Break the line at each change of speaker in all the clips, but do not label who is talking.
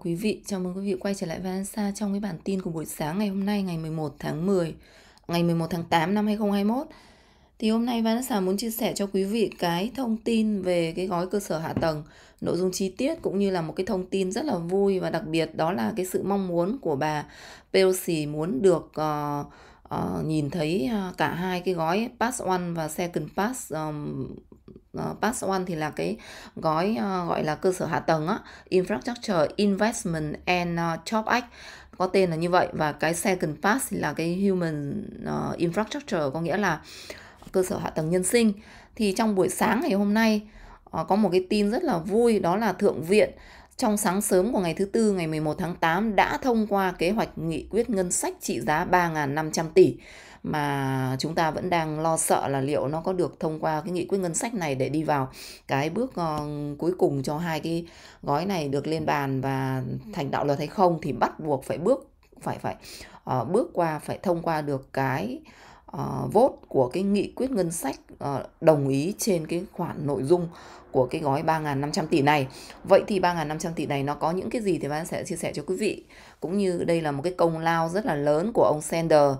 quý vị, chào mừng quý vị quay trở lại Vanessa trong cái bản tin của buổi sáng ngày hôm nay ngày 11 tháng 10, ngày 11 tháng 8 năm 2021. Thì hôm nay Vanessa muốn chia sẻ cho quý vị cái thông tin về cái gói cơ sở hạ tầng, nội dung chi tiết cũng như là một cái thông tin rất là vui và đặc biệt đó là cái sự mong muốn của bà Pelosi muốn được uh, uh, nhìn thấy ờ, cả hai cái gói Pass One và Second Pass um, Ờ, pass One thì là cái gói uh, gọi là cơ sở hạ tầng á, Infrastructure Investment and uh, Job Act có tên là như vậy và cái second pass là cái human uh, infrastructure có nghĩa là cơ sở hạ tầng nhân sinh thì trong buổi sáng ngày hôm nay uh, có một cái tin rất là vui đó là thượng viện trong sáng sớm của ngày thứ tư ngày 11 tháng 8 đã thông qua kế hoạch nghị quyết ngân sách trị giá 3.500 tỷ mà chúng ta vẫn đang lo sợ là liệu nó có được thông qua cái nghị quyết ngân sách này để đi vào cái bước ờ, cuối cùng cho hai cái gói này được lên bàn và thành đạo luật hay không thì bắt buộc phải bước phải phải uh, bước qua phải thông qua được cái uh, vote của cái nghị quyết ngân sách uh, đồng ý trên cái khoản nội dung của cái gói 3.500 tỷ này. Vậy thì 3.500 tỷ này nó có những cái gì thì bạn sẽ chia sẻ cho quý vị. Cũng như đây là một cái công lao rất là lớn của ông Sanders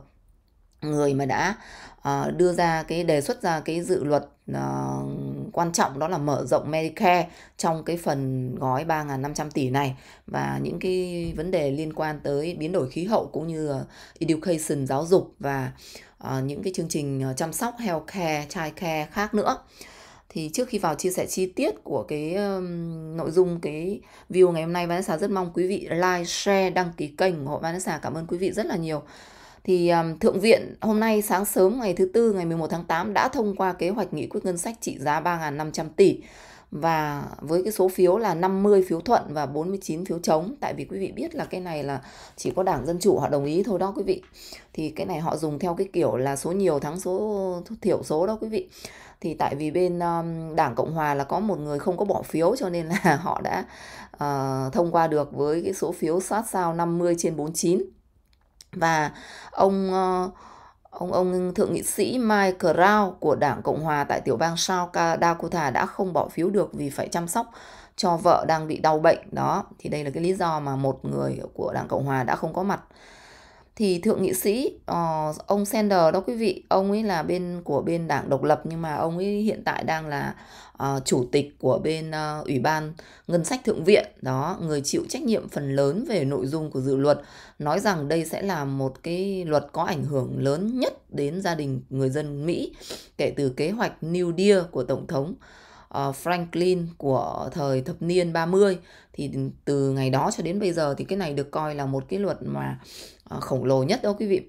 người mà đã uh, đưa ra cái đề xuất ra cái dự luật uh, quan trọng đó là mở rộng Medicare trong cái phần gói 3.500 tỷ này và những cái vấn đề liên quan tới biến đổi khí hậu cũng như uh, education giáo dục và uh, những cái chương trình chăm sóc healthcare, childcare khác nữa thì trước khi vào chia sẻ chi tiết của cái um, nội dung cái view ngày hôm nay Vanessa rất mong quý vị like, share, đăng ký kênh ủng hộ Vanessa. Cảm ơn quý vị rất là nhiều thì Thượng viện hôm nay sáng sớm ngày thứ Tư ngày 11 tháng 8 đã thông qua kế hoạch nghị quyết ngân sách trị giá 3.500 tỷ và với cái số phiếu là 50 phiếu thuận và 49 phiếu chống tại vì quý vị biết là cái này là chỉ có Đảng Dân Chủ họ đồng ý thôi đó quý vị thì cái này họ dùng theo cái kiểu là số nhiều thắng số thiểu số đó quý vị thì tại vì bên um, Đảng Cộng Hòa là có một người không có bỏ phiếu cho nên là họ đã uh, thông qua được với cái số phiếu sát sao 50 trên 49 và ông ờ, ông ông thượng nghị sĩ Mike Crow của Đảng Cộng hòa tại tiểu bang South Dakota đã không bỏ phiếu được vì phải chăm sóc cho vợ đang bị đau bệnh đó thì đây là cái lý do mà một người của Đảng Cộng hòa đã không có mặt thì thượng nghị sĩ uh, ông Sanders đó quý vị ông ấy là bên của bên đảng độc lập nhưng mà ông ấy hiện tại đang là uh, chủ tịch của bên uh, ủy ban ngân sách thượng viện đó người chịu trách nhiệm phần lớn về nội dung của dự luật nói rằng đây sẽ là một cái luật có ảnh hưởng lớn nhất đến gia đình người dân Mỹ kể từ kế hoạch New Deal của tổng thống uh, Franklin của thời thập niên 30 thì từ ngày đó cho đến bây giờ thì cái này được coi là một cái luật mà uh, khổng lồ nhất đâu quý vị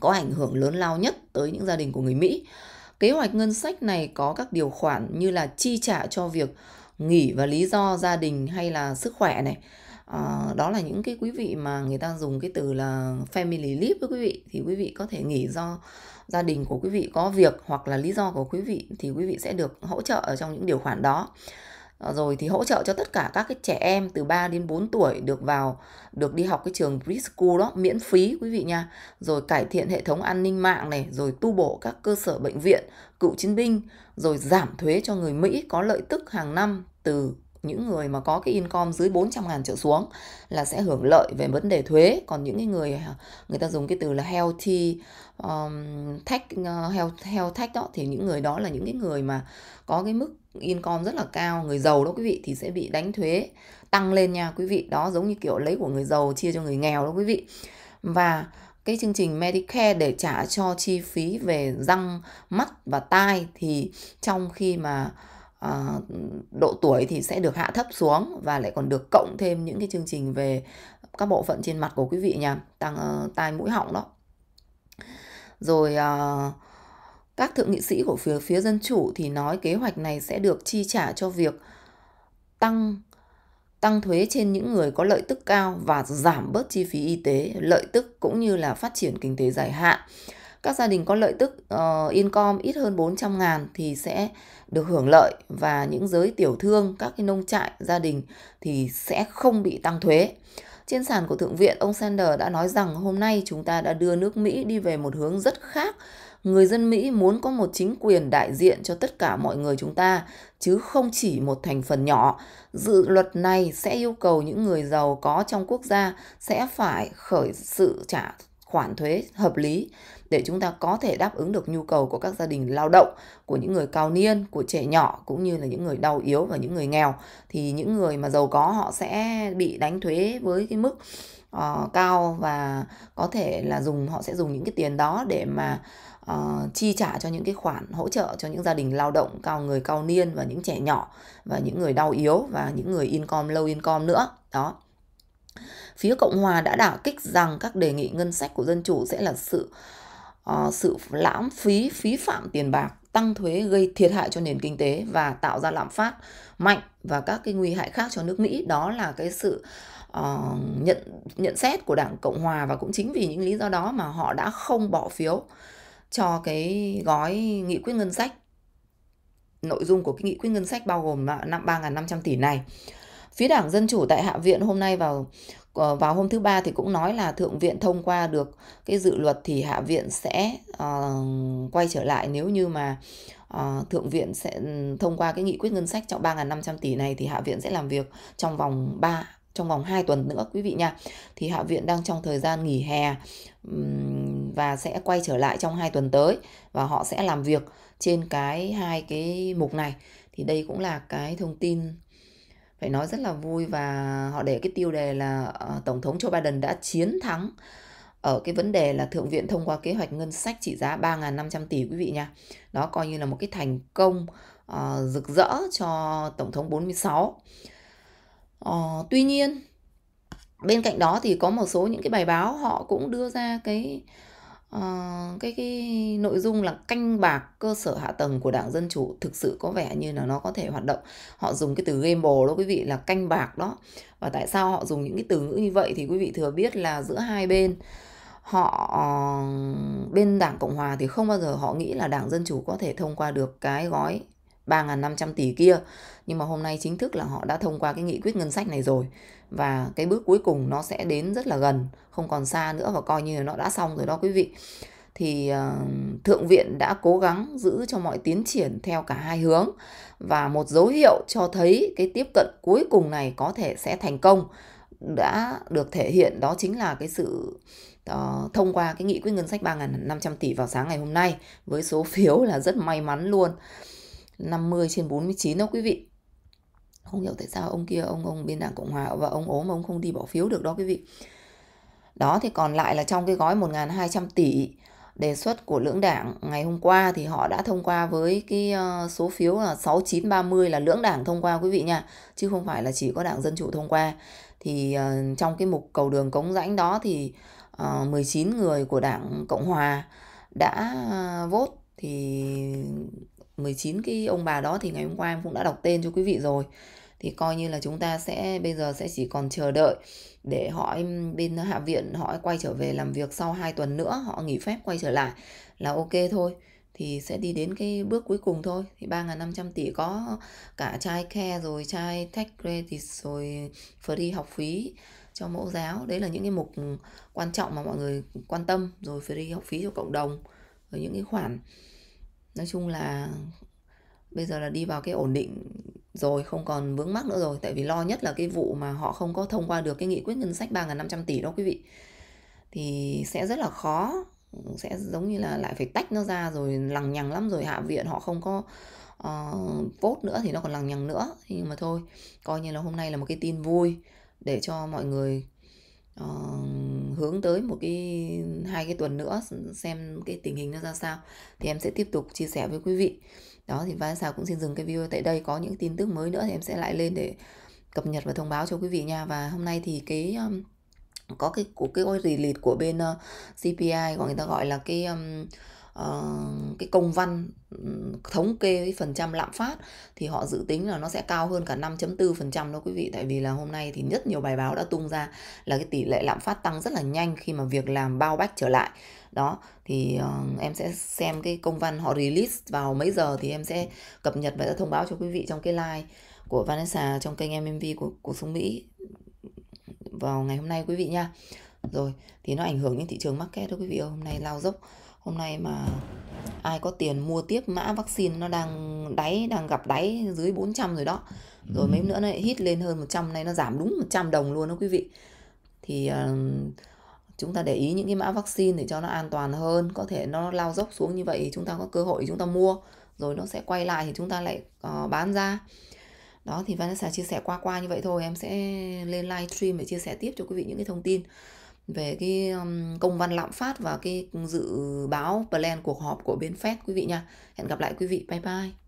có ảnh hưởng lớn lao nhất tới những gia đình của người Mỹ. Kế hoạch ngân sách này có các điều khoản như là chi trả cho việc nghỉ và lý do gia đình hay là sức khỏe này, à, đó là những cái quý vị mà người ta dùng cái từ là family leave với quý vị thì quý vị có thể nghỉ do gia đình của quý vị có việc hoặc là lý do của quý vị thì quý vị sẽ được hỗ trợ ở trong những điều khoản đó à, rồi thì hỗ trợ cho tất cả các cái trẻ em từ 3 đến 4 tuổi được vào được đi học cái trường preschool đó miễn phí quý vị nha rồi cải thiện hệ thống an ninh mạng này rồi tu bổ các cơ sở bệnh viện cựu chiến binh rồi giảm thuế cho người Mỹ có lợi tức hàng năm từ những người mà có cái income dưới 400 ngàn trở xuống là sẽ hưởng lợi về vấn đề thuế còn những cái người à, người ta dùng cái từ là healthy um, tech uh, health, health tech đó thì những người đó là những cái người mà có cái mức income rất là cao người giàu đó quý vị thì sẽ bị đánh thuế tăng lên nha quý vị đó giống như kiểu lấy của người giàu chia cho người nghèo đó quý vị và cái chương trình Medicare để trả cho chi phí về răng mắt và tai thì trong khi mà à, độ tuổi thì sẽ được hạ thấp xuống và lại còn được cộng thêm những cái chương trình về các bộ phận trên mặt của quý vị nha tăng uh, tai mũi họng đó rồi uh, các thượng nghị sĩ của phía phía dân chủ thì nói kế hoạch này sẽ được chi trả cho việc tăng tăng thuế trên những người có lợi tức cao và giảm bớt chi phí y tế, lợi tức cũng như là phát triển kinh tế dài hạn. Các gia đình có lợi tức uh, income ít hơn 400 ngàn thì sẽ được hưởng lợi và những giới tiểu thương, các cái nông trại, gia đình thì sẽ không bị tăng thuế. Trên sàn của Thượng viện, ông Sanders đã nói rằng hôm nay chúng ta đã đưa nước Mỹ đi về một hướng rất khác. Người dân Mỹ muốn có một chính quyền đại diện cho tất cả mọi người chúng ta, chứ không chỉ một thành phần nhỏ. Dự luật này sẽ yêu cầu những người giàu có trong quốc gia sẽ phải khởi sự trả khoản thuế hợp lý để chúng ta có thể đáp ứng được nhu cầu của các gia đình lao động, của những người cao niên, của trẻ nhỏ cũng như là những người đau yếu và những người nghèo. Thì những người mà giàu có họ sẽ bị đánh thuế với cái mức uh, cao và có thể là dùng họ sẽ dùng những cái tiền đó để mà uh, chi trả cho những cái khoản hỗ trợ cho những gia đình lao động cao người cao niên và những trẻ nhỏ và những người đau yếu và những người income low income nữa đó phía cộng hòa đã đả kích rằng các đề nghị ngân sách của dân chủ sẽ là sự Ờ, sự lãng phí phí phạm tiền bạc tăng thuế gây thiệt hại cho nền kinh tế và tạo ra lạm phát mạnh và các cái nguy hại khác cho nước Mỹ đó là cái sự uh, nhận nhận xét của Đảng Cộng hòa và cũng chính vì những lý do đó mà họ đã không bỏ phiếu cho cái gói nghị quyết ngân sách nội dung của cái nghị quyết ngân sách bao gồm là năm 3.500 tỷ này. Phía Đảng Dân Chủ tại Hạ viện hôm nay vào Ờ, vào hôm thứ ba thì cũng nói là thượng viện thông qua được cái dự luật thì hạ viện sẽ uh, quay trở lại nếu như mà uh, thượng viện sẽ ừ, thông qua cái nghị quyết ngân sách trọng 3.500 tỷ này thì hạ viện sẽ làm việc trong vòng 3 trong vòng 2 tuần nữa quý vị nha. Thì hạ viện đang trong thời gian nghỉ hè và sẽ quay trở lại trong 2 tuần tới và họ sẽ làm việc trên cái hai cái mục này. Thì đây cũng là cái thông tin phải nói rất là vui và họ để cái tiêu đề là ờ, tổng thống Joe Biden đã chiến thắng ở cái vấn đề là thượng viện thông qua kế hoạch ngân sách trị giá 3.500 tỷ quý vị nha. Đó coi như là một cái thành công uh, rực rỡ cho tổng thống 46. Uh, ờ, tuy nhiên bên cạnh đó thì có một số những cái bài báo họ cũng đưa ra cái uh, cái, cái nội dung là canh bạc cơ sở hạ tầng của đảng Dân Chủ thực sự có vẻ như là nó có thể hoạt động. Họ dùng cái từ game bồ đó quý vị là canh bạc đó. Và tại sao họ dùng những cái từ ngữ như vậy thì quý vị thừa biết là giữa hai bên họ ờ, bên Đảng Cộng Hòa thì không bao giờ họ nghĩ là Đảng Dân Chủ có thể thông qua được cái gói 3.500 tỷ kia nhưng mà hôm nay chính thức là họ đã thông qua cái nghị quyết ngân sách này rồi và cái bước cuối cùng nó sẽ đến rất là gần không còn xa nữa và coi như là nó đã xong rồi đó quý vị thì ờ, thượng viện đã cố gắng giữ cho mọi tiến triển theo cả hai hướng và một dấu hiệu cho thấy cái tiếp cận cuối cùng này có thể sẽ thành công đã được thể hiện đó chính là cái sự uh, thông qua cái nghị quyết ngân sách 3.500 tỷ vào sáng ngày hôm nay với số phiếu là rất may mắn luôn 50 trên 49 đó quý vị không hiểu tại sao ông kia ông ông bên đảng cộng hòa và ông ốm mà ông không đi bỏ phiếu được đó quý vị đó thì còn lại là trong cái gói 1.200 tỷ đề xuất của lưỡng đảng ngày hôm qua thì họ đã thông qua với cái ờ, số phiếu là 6930 là lưỡng đảng thông qua quý vị nha, chứ không phải là chỉ có đảng Dân Chủ thông qua. Thì ờ, trong cái mục cầu đường cống rãnh đó thì 19 ờ, người của đảng Cộng Hòa đã vote thì 19 cái ông bà đó thì ngày hôm qua em cũng đã đọc tên cho quý vị rồi thì coi như là chúng ta sẽ bây giờ sẽ chỉ còn chờ đợi để hỏi bên hạ viện họ quay trở về làm việc sau 2 tuần nữa họ nghỉ phép quay trở lại là ok thôi thì sẽ đi đến cái bước cuối cùng thôi thì 3.500 tỷ có cả chai khe rồi chai tech credit rồi free học phí cho mẫu giáo đấy là những cái mục quan trọng mà mọi người quan tâm rồi free học phí cho cộng đồng rồi những cái khoản nói chung là bây giờ là đi vào cái ổn định rồi không còn vướng mắc nữa rồi tại vì lo nhất là cái vụ mà họ không có thông qua được cái nghị quyết ngân sách 3.500 tỷ đó quý vị thì sẽ rất là khó sẽ giống như là lại phải tách nó ra rồi lằng nhằng lắm rồi hạ viện họ không có uh, vote nữa thì nó còn lằng nhằng nữa nhưng mà thôi coi như là hôm nay là một cái tin vui để cho mọi người uh, hướng tới một cái hai cái tuần nữa xem cái tình hình nó ra sao thì em sẽ tiếp tục chia sẻ với quý vị đó thì Vanessa cũng xin dừng cái video tại đây có những tin tức mới nữa thì em sẽ lại lên để cập nhật và thông báo cho quý vị nha và hôm nay thì cái um, có cái của cái gói release của bên uh, CPI gọi người ta gọi là cái um, Ờ, cái công văn ừ, thống kê cái phần trăm lạm phát thì họ dự tính là nó sẽ cao hơn cả 5.4% đó quý vị tại vì là hôm nay thì rất nhiều bài báo đã tung ra là cái tỷ lệ lạm phát tăng rất là nhanh khi mà việc làm bao bách trở lại đó thì uh, em sẽ xem cái công văn họ release vào mấy giờ thì em sẽ cập nhật và thông báo cho quý vị trong cái like của Vanessa trong kênh em MV của cuộc sống Mỹ vào ngày hôm nay quý vị nha rồi thì nó ảnh hưởng đến thị trường market đó quý vị ơi hôm nay lao dốc hôm nay mà ai có tiền mua tiếp mã vaccine nó đang đáy đang gặp đáy dưới 400 rồi đó rồi mấy ừ. nữa này hít lên hơn 100 này nó giảm đúng 100 đồng luôn đó quý vị thì uh, chúng ta để ý những cái mã vaccine để cho nó an toàn hơn có thể nó lao dốc xuống như vậy chúng ta có cơ hội chúng ta mua rồi nó sẽ quay lại thì chúng ta lại uh, bán ra đó thì Vanessa chia sẻ qua qua như vậy thôi em sẽ lên live stream để chia sẻ tiếp cho quý vị những cái thông tin về cái công văn lạm phát và cái dự báo plan cuộc họp của bên Fed quý vị nha. Hẹn gặp lại quý vị. Bye bye.